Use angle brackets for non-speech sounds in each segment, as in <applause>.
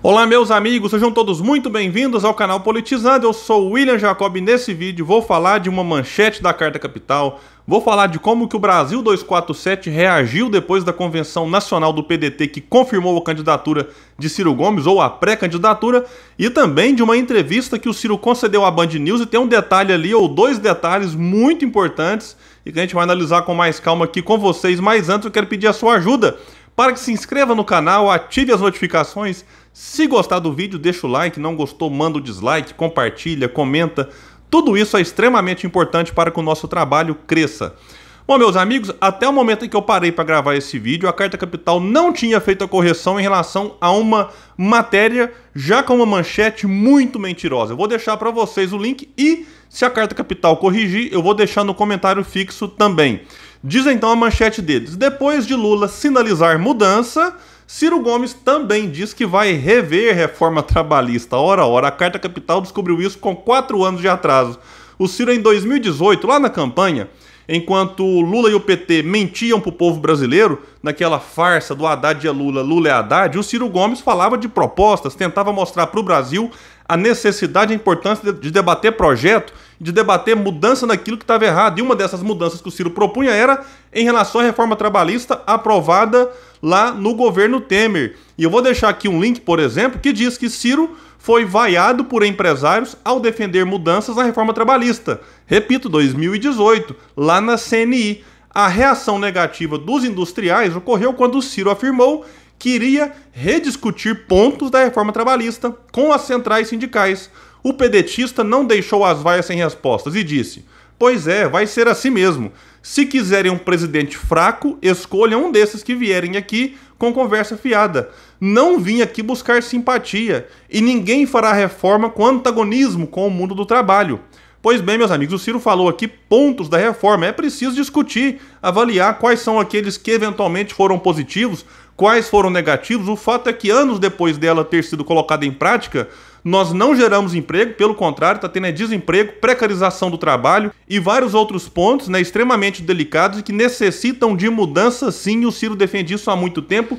Olá meus amigos, sejam todos muito bem-vindos ao canal Politizando, eu sou William Jacob e nesse vídeo vou falar de uma manchete da Carta Capital, vou falar de como que o Brasil 247 reagiu depois da convenção nacional do PDT que confirmou a candidatura de Ciro Gomes, ou a pré-candidatura, e também de uma entrevista que o Ciro concedeu à Band News e tem um detalhe ali, ou dois detalhes muito importantes e que a gente vai analisar com mais calma aqui com vocês, mas antes eu quero pedir a sua ajuda para que se inscreva no canal, ative as notificações. Se gostar do vídeo, deixa o like, não gostou, manda o dislike, compartilha, comenta. Tudo isso é extremamente importante para que o nosso trabalho cresça. Bom, meus amigos, até o momento em que eu parei para gravar esse vídeo, a Carta Capital não tinha feito a correção em relação a uma matéria já com uma manchete muito mentirosa. Eu vou deixar para vocês o link e, se a Carta Capital corrigir, eu vou deixar no comentário fixo também. Diz então a manchete deles: depois de Lula sinalizar mudança, Ciro Gomes também diz que vai rever reforma trabalhista. Ora, ora, a Carta Capital descobriu isso com quatro anos de atraso. O Ciro, em 2018, lá na campanha, enquanto Lula e o PT mentiam para o povo brasileiro, naquela farsa do Haddad é Lula, Lula é Haddad, o Ciro Gomes falava de propostas, tentava mostrar para o Brasil a necessidade e a importância de, de debater projeto, de debater mudança naquilo que estava errado. E uma dessas mudanças que o Ciro propunha era em relação à reforma trabalhista aprovada lá no governo Temer. E eu vou deixar aqui um link, por exemplo, que diz que Ciro foi vaiado por empresários ao defender mudanças na reforma trabalhista. Repito, 2018, lá na CNI. A reação negativa dos industriais ocorreu quando Ciro afirmou queria rediscutir pontos da reforma trabalhista com as centrais sindicais. O pedetista não deixou as vaias sem respostas e disse: Pois é, vai ser assim mesmo. Se quiserem um presidente fraco, escolham um desses que vierem aqui com conversa fiada. Não vim aqui buscar simpatia e ninguém fará reforma com antagonismo com o mundo do trabalho. Pois bem, meus amigos, o Ciro falou aqui pontos da reforma. É preciso discutir, avaliar quais são aqueles que eventualmente foram positivos, quais foram negativos, o fato é que anos depois dela ter sido colocada em prática, nós não geramos emprego, pelo contrário, está tendo é desemprego, precarização do trabalho e vários outros pontos né, extremamente delicados e que necessitam de mudança sim. O Ciro defende isso há muito tempo,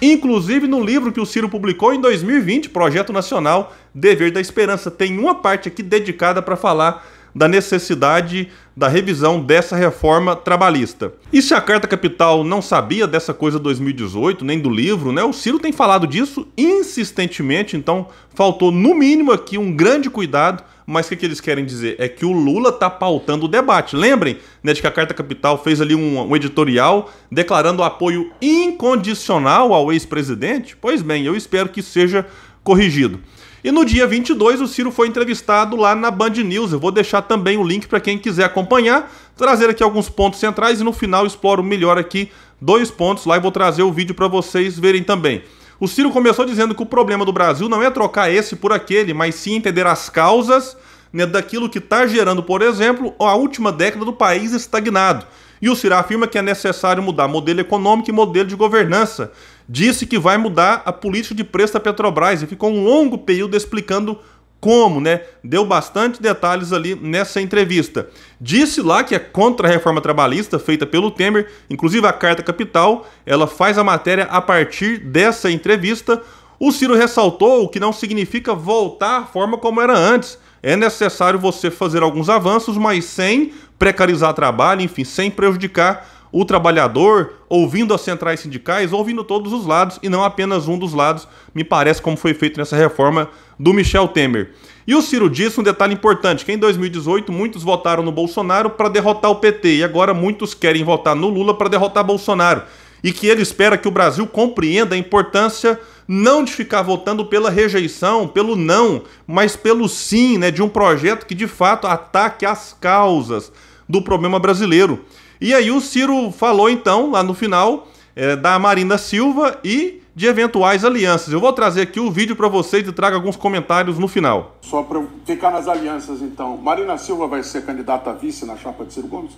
inclusive no livro que o Ciro publicou em 2020, Projeto Nacional Dever da Esperança. Tem uma parte aqui dedicada para falar da necessidade da revisão dessa reforma trabalhista. E se a Carta Capital não sabia dessa coisa 2018, nem do livro, né? O Ciro tem falado disso insistentemente, então faltou no mínimo aqui um grande cuidado mas o que, que, eles querem dizer? É que o Lula está pautando o debate. Lembrem né, de que a Carta Capital fez ali um, um editorial declarando apoio incondicional ao ex-presidente? Pois bem, eu espero que seja corrigido. E no dia 22, o Ciro foi entrevistado lá na Band News. Eu vou deixar também o link para quem quiser acompanhar, trazer aqui alguns pontos centrais e no final exploro melhor aqui dois pontos lá e vou trazer o vídeo para vocês verem também. O Ciro começou dizendo que o problema do Brasil não é trocar esse por aquele, mas sim entender as causas né, daquilo que está gerando, por exemplo, a última década do país estagnado. E o Ciro afirma que é necessário mudar modelo econômico e modelo de governança disse que vai mudar a política de preço da Petrobras e ficou um longo período explicando como, né? Deu bastante detalhes ali nessa entrevista. Disse lá que é contra a reforma trabalhista feita pelo Temer, inclusive a Carta Capital, ela faz a matéria a partir dessa entrevista. O Ciro ressaltou que não significa voltar à forma como era antes. É necessário você fazer alguns avanços, mas sem precarizar trabalho, enfim, sem prejudicar o trabalhador, ouvindo as centrais sindicais, ouvindo todos os lados e não apenas um dos lados, me parece como foi feito nessa reforma do Michel Temer. E o Ciro disse um detalhe importante, que em 2018 muitos votaram no Bolsonaro para derrotar o PT e agora muitos querem votar no Lula para derrotar Bolsonaro. E que ele espera que o Brasil compreenda a importância não de ficar votando pela rejeição, pelo não, mas pelo sim, né, de um projeto que de fato ataque as causas do problema brasileiro. E aí o Ciro falou então, lá no final, é, da Marina Silva e de eventuais alianças. Eu vou trazer aqui o vídeo para vocês e trago alguns comentários no final. Só para ficar nas alianças, então. Marina Silva vai ser candidata a vice na chapa de Ciro Gomes?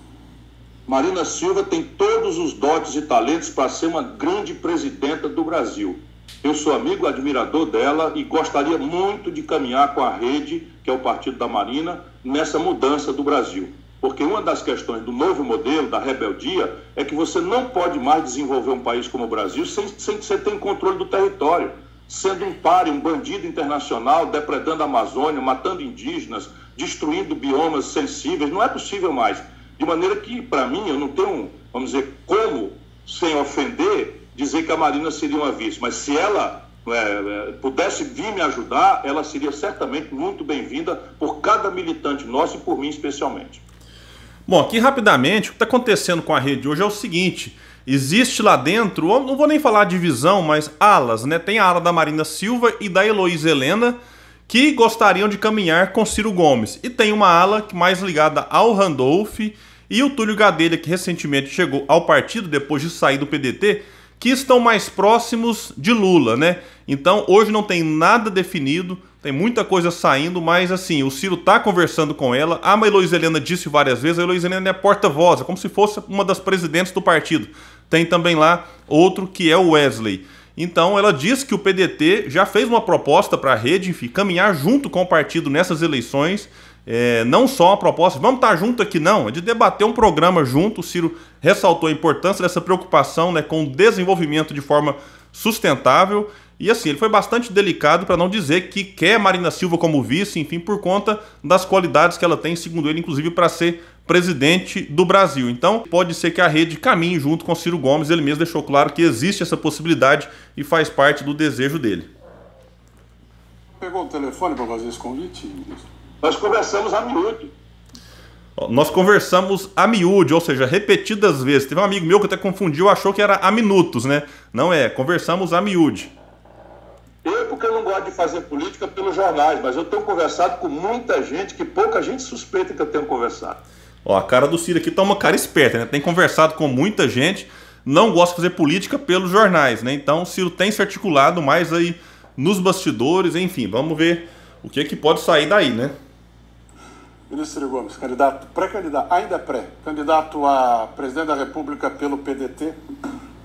Marina Silva tem todos os dotes e talentos para ser uma grande presidenta do Brasil. Eu sou amigo, admirador dela e gostaria muito de caminhar com a rede, que é o partido da Marina, nessa mudança do Brasil. Porque uma das questões do novo modelo, da rebeldia, é que você não pode mais desenvolver um país como o Brasil sem, sem que você tenha controle do território. Sendo um pare, um bandido internacional, depredando a Amazônia, matando indígenas, destruindo biomas sensíveis, não é possível mais. De maneira que, para mim, eu não tenho, vamos dizer, como, sem ofender, dizer que a Marina seria uma vice. Mas se ela é, é, pudesse vir me ajudar, ela seria certamente muito bem-vinda por cada militante nosso e por mim especialmente. Bom, aqui rapidamente, o que está acontecendo com a rede hoje é o seguinte: existe lá dentro, não vou nem falar divisão, mas alas, né? Tem a ala da Marina Silva e da Heloísa Helena que gostariam de caminhar com Ciro Gomes. E tem uma ala mais ligada ao Randolph e o Túlio Gadelha, que recentemente chegou ao partido depois de sair do PDT, que estão mais próximos de Lula, né? Então hoje não tem nada definido. Tem muita coisa saindo, mas assim, o Ciro tá conversando com ela. A ah, Heloísa Helena disse várias vezes, a Heloísa Helena é porta-voz, é como se fosse uma das presidentes do partido. Tem também lá outro que é o Wesley. Então, ela diz que o PDT já fez uma proposta para a rede, enfim, caminhar junto com o partido nessas eleições. É, não só uma proposta, vamos estar tá junto aqui, não, é de debater um programa junto. O Ciro ressaltou a importância dessa preocupação né, com o desenvolvimento de forma sustentável e assim, ele foi bastante delicado para não dizer que quer Marina Silva como vice, enfim, por conta das qualidades que ela tem, segundo ele, inclusive para ser presidente do Brasil. Então, pode ser que a rede caminhe junto com Ciro Gomes, ele mesmo deixou claro que existe essa possibilidade e faz parte do desejo dele. Pegou o telefone para fazer esse convite? Nós conversamos a minuto. Nós conversamos a miúde, ou seja, repetidas vezes. Teve um amigo meu que até confundiu, achou que era a minutos, né? Não é, conversamos a miúde porque eu não gosto de fazer política pelos jornais, mas eu tenho conversado com muita gente que pouca gente suspeita que eu tenho conversado. Ó, a cara do Ciro aqui tá uma cara esperta, né? Tem conversado com muita gente, não gosta de fazer política pelos jornais, né? Então o Ciro tem se articulado mais aí nos bastidores, enfim, vamos ver o que é que pode sair daí, né? Ministro Gomes, candidato, pré-candidato, ainda pré, candidato a presidente da República pelo PDT,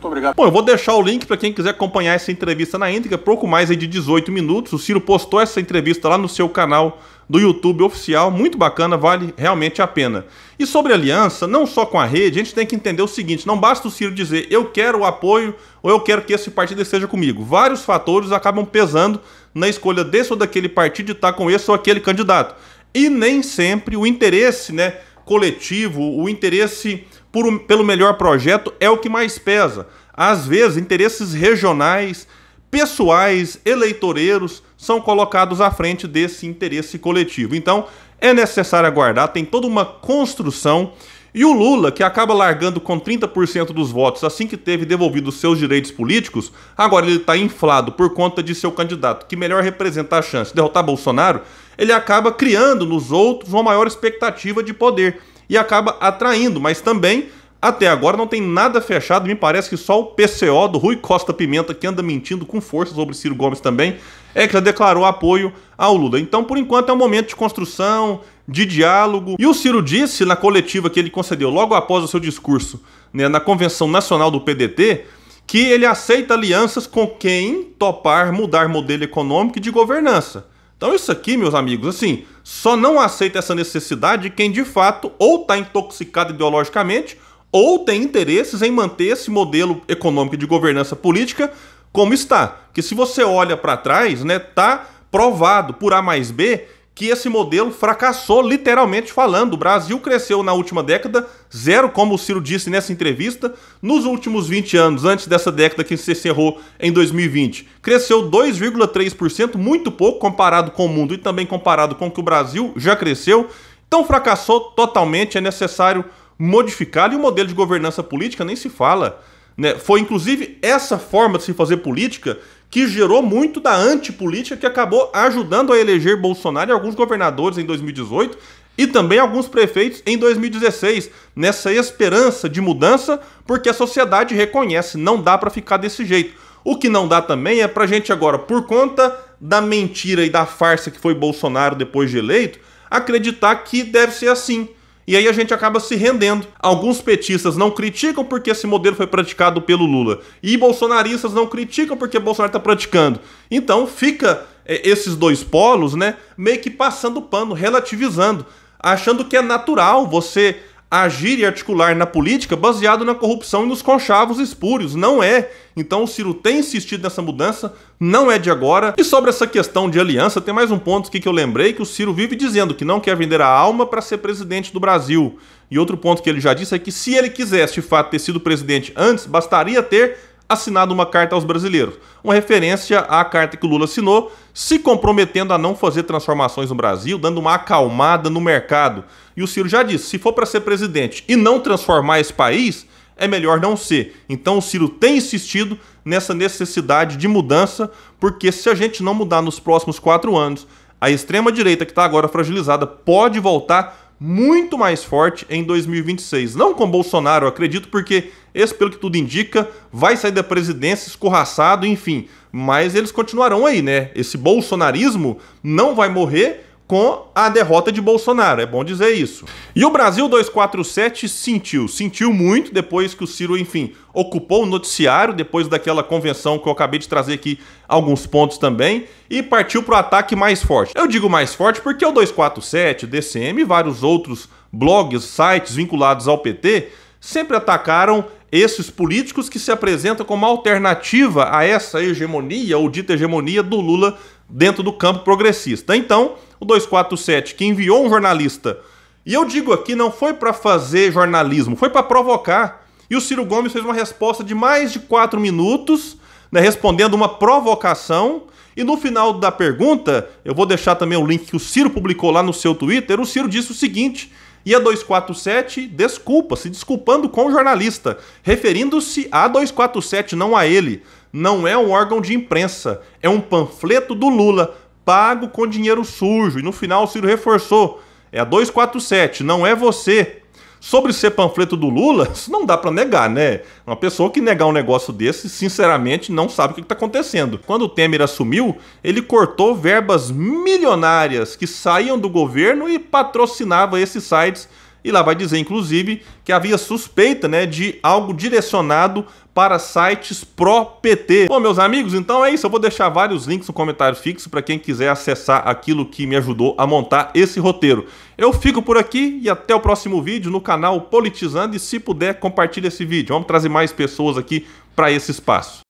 muito obrigado. Bom, eu vou deixar o link para quem quiser acompanhar essa entrevista na íntegra, pouco mais aí de 18 minutos. O Ciro postou essa entrevista lá no seu canal do YouTube oficial, muito bacana, vale realmente a pena. E sobre aliança, não só com a rede, a gente tem que entender o seguinte: não basta o Ciro dizer eu quero o apoio ou eu quero que esse partido esteja comigo. Vários fatores acabam pesando na escolha desse ou daquele partido de estar com esse ou aquele candidato. E nem sempre o interesse né, coletivo, o interesse por, pelo melhor projeto é o que mais pesa. Às vezes, interesses regionais, pessoais, eleitoreiros são colocados à frente desse interesse coletivo. Então, é necessário aguardar, tem toda uma construção. E o Lula, que acaba largando com 30% dos votos assim que teve devolvido seus direitos políticos, agora ele está inflado por conta de seu candidato, que melhor representa a chance de derrotar Bolsonaro, ele acaba criando nos outros uma maior expectativa de poder e acaba atraindo, mas também até agora não tem nada fechado, me parece que só o PCO do Rui Costa Pimenta, que anda mentindo com força sobre Ciro Gomes também, é que já declarou apoio ao Lula. Então, por enquanto, é um momento de construção, de diálogo. E o Ciro disse na coletiva que ele concedeu logo após o seu discurso né, na Convenção Nacional do PDT que ele aceita alianças com quem topar mudar modelo econômico e de governança. Então isso aqui, meus amigos, assim, só não aceita essa necessidade quem de fato ou está intoxicado ideologicamente ou tem interesses em manter esse modelo econômico de governança política como está. Que se você olha para trás, né, tá provado por A mais B que esse modelo fracassou, literalmente falando. O Brasil cresceu na última década, zero, como o Ciro disse nessa entrevista. Nos últimos 20 anos, antes dessa década que se encerrou em 2020, cresceu 2,3%, muito pouco comparado com o mundo e também comparado com o que o Brasil já cresceu. Então fracassou totalmente, é necessário modificar. E o modelo de governança política nem se fala. Né? Foi inclusive essa forma de se fazer política que gerou muito da antipolítica que acabou ajudando a eleger Bolsonaro e alguns governadores em 2018 e também alguns prefeitos em 2016, nessa esperança de mudança, porque a sociedade reconhece, não dá para ficar desse jeito. O que não dá também é para gente agora, por conta da mentira e da farsa que foi Bolsonaro depois de eleito, acreditar que deve ser assim. E aí a gente acaba se rendendo. Alguns petistas não criticam porque esse modelo foi praticado pelo Lula. E bolsonaristas não criticam porque Bolsonaro está praticando. Então fica é, esses dois polos, né? Meio que passando pano, relativizando, achando que é natural você agir e articular na política baseado na corrupção e nos conchavos espúrios. Não é. Então o Ciro tem insistido nessa mudança, não é de agora. E sobre essa questão de aliança, tem mais um ponto aqui que eu lembrei, que o Ciro vive dizendo que não quer vender a alma para ser presidente do Brasil. E outro ponto que ele já disse é que se ele quisesse de fato ter sido presidente antes, bastaria ter assinado uma carta aos brasileiros, uma referência à carta que o Lula assinou, se comprometendo a não fazer transformações no Brasil, dando uma acalmada no mercado. E o Ciro já disse: se for para ser presidente e não transformar esse país, é melhor não ser. Então o Ciro tem insistido nessa necessidade de mudança, porque se a gente não mudar nos próximos quatro anos, a extrema-direita, que está agora fragilizada, pode voltar muito mais forte em 2026. Não com Bolsonaro, acredito, porque esse, pelo que tudo indica, vai sair da presidência escorraçado, enfim. Mas eles continuarão aí, né? Esse bolsonarismo não vai morrer com a derrota de Bolsonaro, é bom dizer isso. E o Brasil 247 sentiu, sentiu muito depois que o Ciro, enfim, ocupou o noticiário, depois daquela convenção que eu acabei de trazer aqui alguns pontos também, e partiu para o ataque mais forte. Eu digo mais forte porque o 247, o DCM e vários outros blogs, sites vinculados ao PT sempre atacaram esses políticos que se apresentam como alternativa a essa hegemonia ou dita hegemonia do Lula dentro do campo progressista. Então, o 247, que enviou um jornalista. E eu digo aqui, não foi para fazer jornalismo, foi para provocar. E o Ciro Gomes fez uma resposta de mais de quatro minutos, né, respondendo uma provocação. E no final da pergunta, eu vou deixar também o link que o Ciro publicou lá no seu Twitter. O Ciro disse o seguinte: e a 247 desculpa, se desculpando com o jornalista, referindo-se a 247, não a ele. Não é um órgão de imprensa, é um panfleto do Lula pago com dinheiro sujo. E no final o Ciro reforçou. É a 247, não é você. Sobre ser panfleto do Lula, <laughs> isso não dá para negar, né? Uma pessoa que negar um negócio desse, sinceramente, não sabe o que está acontecendo. Quando o Temer assumiu, ele cortou verbas milionárias que saíam do governo e patrocinava esses sites e lá vai dizer, inclusive, que havia suspeita né, de algo direcionado para sites pró-PT. Bom, meus amigos, então é isso. Eu vou deixar vários links no comentário fixo para quem quiser acessar aquilo que me ajudou a montar esse roteiro. Eu fico por aqui e até o próximo vídeo no canal Politizando. E se puder, compartilhe esse vídeo. Vamos trazer mais pessoas aqui para esse espaço.